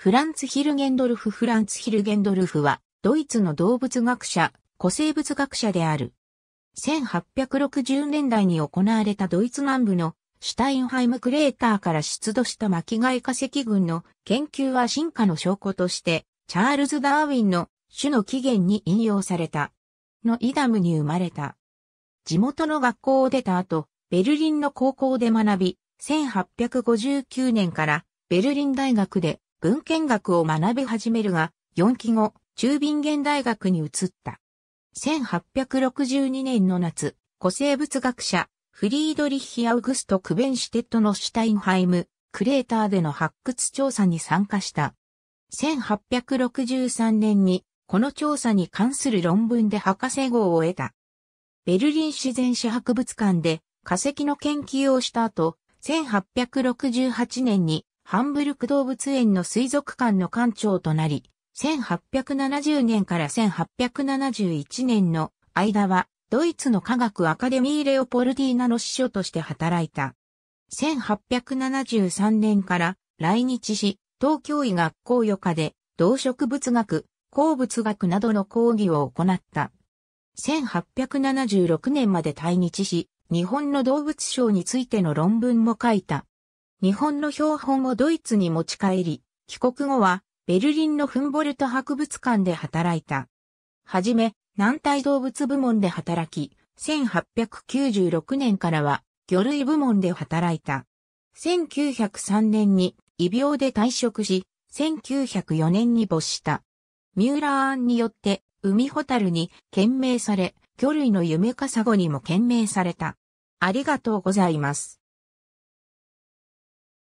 フランツ・ヒルゲンドルフ・フランツ・ヒルゲンドルフは、ドイツの動物学者、古生物学者である。1860年代に行われたドイツ南部のシュタインハイムクレーターから出土した巻貝化石群の研究は進化の証拠として、チャールズ・ダーウィンの種の起源に引用された。のイダムに生まれた。地元の学校を出た後、ベルリンの高校で学び、1859年からベルリン大学で文献学を学び始めるが、4期後、中便ン大学に移った。1862年の夏、古生物学者、フリードリッヒ・アウグスト・クベンシテッドのシュタインハイム、クレーターでの発掘調査に参加した。1863年に、この調査に関する論文で博士号を得た。ベルリン自然史博物館で化石の研究をした後、1868年にハンブルク動物園の水族館の館長となり、1870年から1871年の間は、ドイツの科学アカデミーレオポルディーナの司書として働いた。1873年から来日し、東京医学校余科で動植物学、鉱物学などの講義を行った。1876年まで退日し、日本の動物賞についての論文も書いた。日本の標本をドイツに持ち帰り、帰国後はベルリンのフンボルト博物館で働いた。はじめ、軟体動物部門で働き、1896年からは魚類部門で働いた。1903年に異病で退職し、1904年に没した。ミューラー案によって海ホタルに懸命され、魚類の夢かさごにも懸命された。ありがとうございます。